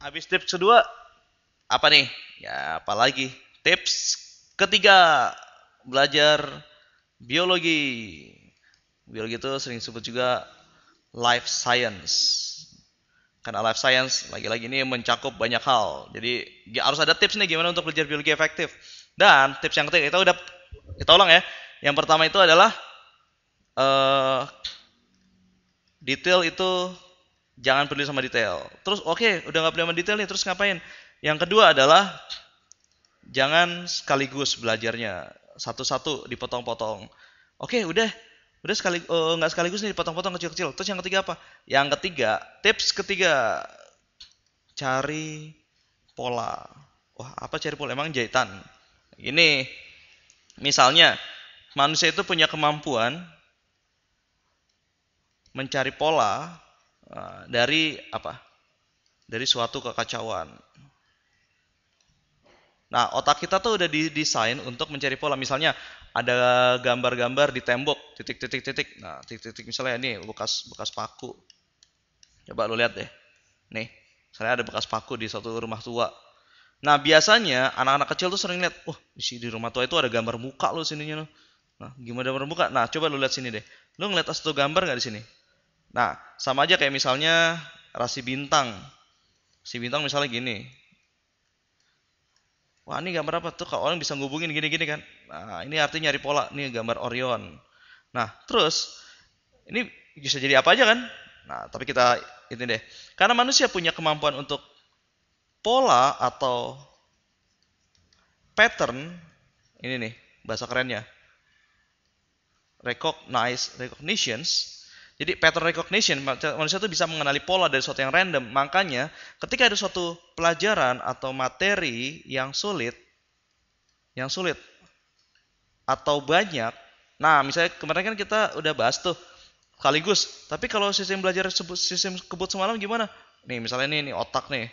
Habis tips kedua apa nih? Ya apalagi tips ketiga belajar biologi. Biologi itu sering disebut juga life science. Karena life science lagi-lagi ini mencakup banyak hal. Jadi ya harus ada tips nih gimana untuk belajar biologi efektif. Dan tips yang ketiga kita udah kita ulang ya. Yang pertama itu adalah uh, detail itu Jangan peduli sama detail. Terus oke, okay, udah nggak peduli sama detail nih, terus ngapain? Yang kedua adalah jangan sekaligus belajarnya satu-satu dipotong-potong. Oke, okay, udah udah sekali eh, nggak uh, sekaligus nih dipotong-potong kecil-kecil. Terus yang ketiga apa? Yang ketiga, tips ketiga cari pola. Wah, apa cari pola? Emang jahitan. Ini misalnya manusia itu punya kemampuan mencari pola Ah, dari apa? Dari suatu kekacauan. Nah, otak kita tuh udah didesain untuk mencari pola. Misalnya ada gambar-gambar di tembok, titik-titik-titik. Nah, titik-titik misalnya ini bekas bekas paku. Coba lu lihat deh. Nih, misalnya ada bekas paku di suatu rumah tua. Nah, biasanya anak-anak kecil tuh sering lihat, "Wah, oh, di rumah tua itu ada gambar muka lo sininya lo." Nah, gimana gambar muka? Nah, coba lu lihat sini deh. Lu ngeliat satu gambar nggak di sini? Nah, sama aja kayak misalnya rasi bintang. Si bintang misalnya gini. Wah, ini gambar apa tuh? Kalau orang bisa ngubungin gini-gini kan. Nah, ini artinya nyari pola. Ini gambar Orion. Nah, terus ini bisa jadi apa aja kan? Nah, tapi kita ini deh. Karena manusia punya kemampuan untuk pola atau pattern ini nih bahasa kerennya recognize recognitions jadi pattern recognition, manusia itu bisa mengenali pola dari sesuatu yang random. Makanya ketika ada suatu pelajaran atau materi yang sulit, yang sulit atau banyak, nah misalnya kemarin kan kita udah bahas tuh sekaligus. Tapi kalau sistem belajar sistem kebut semalam gimana? Nih misalnya ini, ini otak nih,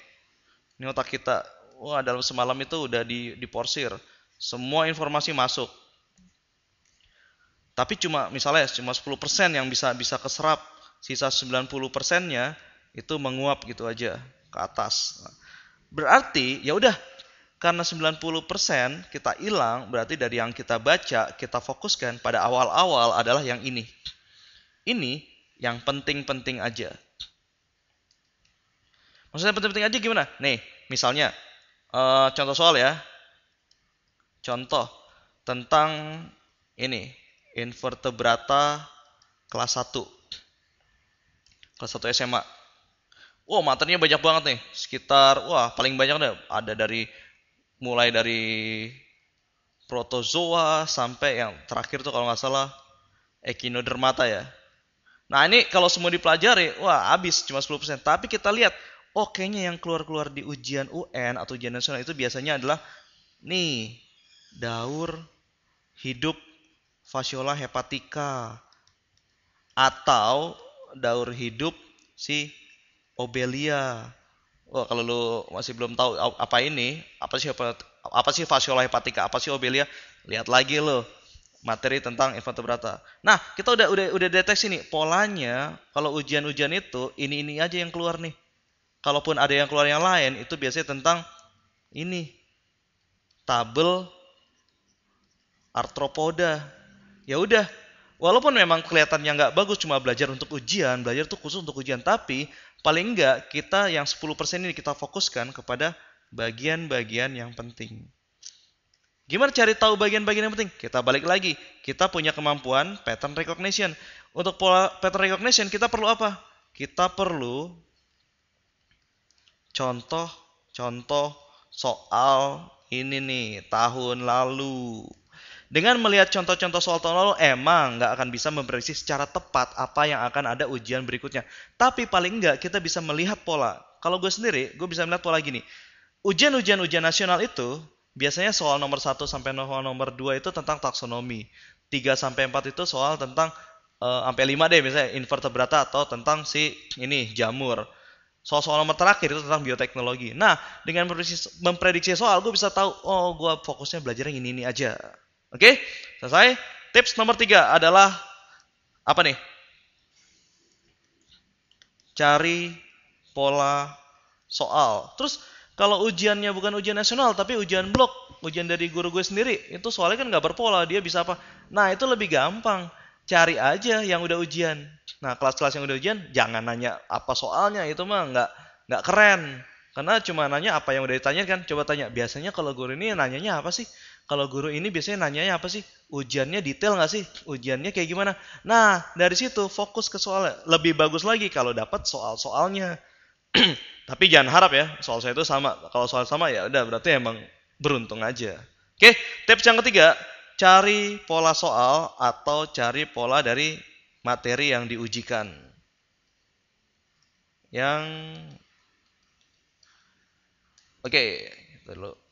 ini otak kita. Wah dalam semalam itu udah di, diporsir, semua informasi masuk tapi cuma misalnya cuma 10% yang bisa bisa keserap, sisa 90%-nya itu menguap gitu aja ke atas. Berarti ya udah karena 90% kita hilang, berarti dari yang kita baca, kita fokuskan pada awal-awal adalah yang ini. Ini yang penting-penting aja. Maksudnya penting-penting aja gimana? Nih, misalnya, eh, contoh soal ya. Contoh tentang ini invertebrata kelas 1. Kelas 1 SMA. Wow, materinya banyak banget nih. Sekitar wah, paling banyak ada ada dari mulai dari protozoa sampai yang terakhir tuh kalau nggak salah echinodermata ya. Nah, ini kalau semua dipelajari, wah abis cuma 10%. Tapi kita lihat, oh kayaknya yang keluar-keluar di ujian UN atau ujian nasional itu biasanya adalah nih daur hidup fasciola hepatica atau daur hidup si obelia. Oh kalau lu masih belum tahu apa ini, apa sih apa sih fasciola hepatica, apa sih obelia, lihat lagi lo materi tentang invertebrata. Nah, kita udah udah udah deteksi nih polanya. Kalau ujian-ujian itu ini ini aja yang keluar nih. Kalaupun ada yang keluar yang lain, itu biasanya tentang ini tabel arthropoda ya udah walaupun memang kelihatannya nggak bagus cuma belajar untuk ujian belajar tuh khusus untuk ujian tapi paling nggak kita yang 10% ini kita fokuskan kepada bagian-bagian yang penting Gimana cari tahu bagian-bagian yang penting? Kita balik lagi. Kita punya kemampuan pattern recognition. Untuk pola pattern recognition kita perlu apa? Kita perlu contoh-contoh soal ini nih tahun lalu dengan melihat contoh-contoh soal tahun lalu, emang nggak akan bisa memprediksi secara tepat apa yang akan ada ujian berikutnya. Tapi paling nggak kita bisa melihat pola. Kalau gue sendiri, gue bisa melihat pola gini. Ujian-ujian ujian nasional itu, biasanya soal nomor 1 sampai soal nomor 2 itu tentang taksonomi. 3 sampai 4 itu soal tentang, uh, sampai 5 deh misalnya, invertebrata atau tentang si ini jamur soal-soal nomor terakhir itu tentang bioteknologi. Nah, dengan memprediksi, soal, gue bisa tahu, oh gue fokusnya belajar yang ini-ini aja. Oke, selesai. Tips nomor tiga adalah apa nih? Cari pola soal. Terus kalau ujiannya bukan ujian nasional tapi ujian blok, ujian dari guru gue sendiri, itu soalnya kan nggak berpola, dia bisa apa? Nah itu lebih gampang, cari aja yang udah ujian. Nah kelas-kelas yang udah ujian jangan nanya apa soalnya, itu mah nggak nggak keren. Karena cuma nanya apa yang udah ditanya kan. Coba tanya, biasanya kalau guru ini nanyanya apa sih? Kalau guru ini biasanya nanyanya apa sih? Ujiannya detail nggak sih? Ujiannya kayak gimana? Nah, dari situ fokus ke soal lebih bagus lagi kalau dapat soal-soalnya. Tapi jangan harap ya, soal saya itu sama. Kalau soal sama ya udah berarti emang beruntung aja. Oke, tips yang ketiga, cari pola soal atau cari pola dari materi yang diujikan. Yang Oke, okay, gitu dulu.